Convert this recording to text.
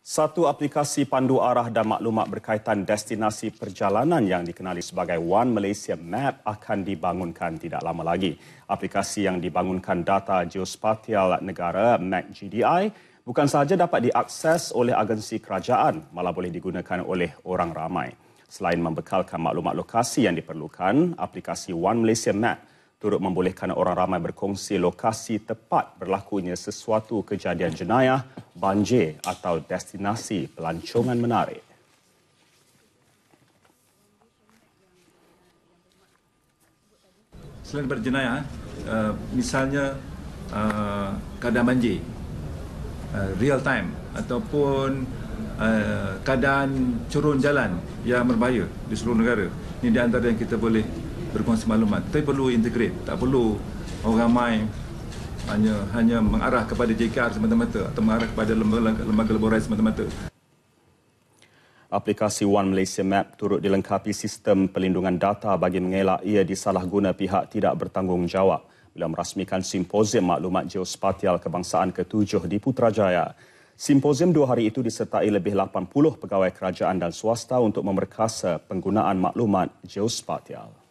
Satu aplikasi pandu arah dan maklumat berkaitan destinasi perjalanan yang dikenali sebagai One Malaysia Map akan dibangunkan tidak lama lagi. Aplikasi yang dibangunkan data geospatial negara MacGDI bukan sahaja dapat diakses oleh agensi kerajaan, malah boleh digunakan oleh orang ramai. Selain membekalkan maklumat lokasi yang diperlukan, aplikasi One Malaysia Map turut membolehkan orang ramai berkongsi lokasi tepat berlakunya sesuatu kejadian jenayah banjir atau destinasi pelancongan menarik. Selain berjenayah, eh, uh, misalnya uh, keadaan banjir, uh, real time ataupun keadaan curun jalan yang berbahaya di seluruh negara. Ini di antara yang kita boleh berkongsi maklumat. Tapi perlu integrate, tak perlu orang ramai hanya hanya mengarah kepada JKR semata-mata atau mengarah kepada lembaga-lembaga laboratorium semata-mata. Aplikasi One Malaysia Map turut dilengkapi sistem pelindungan data bagi mengelak ia disalahguna pihak tidak bertanggungjawab bila merasmikan simposium maklumat geospatial kebangsaan ke-7 di Putrajaya. Simposium dua hari itu disertai lebih 80 pegawai kerajaan dan swasta untuk memerkasa penggunaan maklumat geospatial.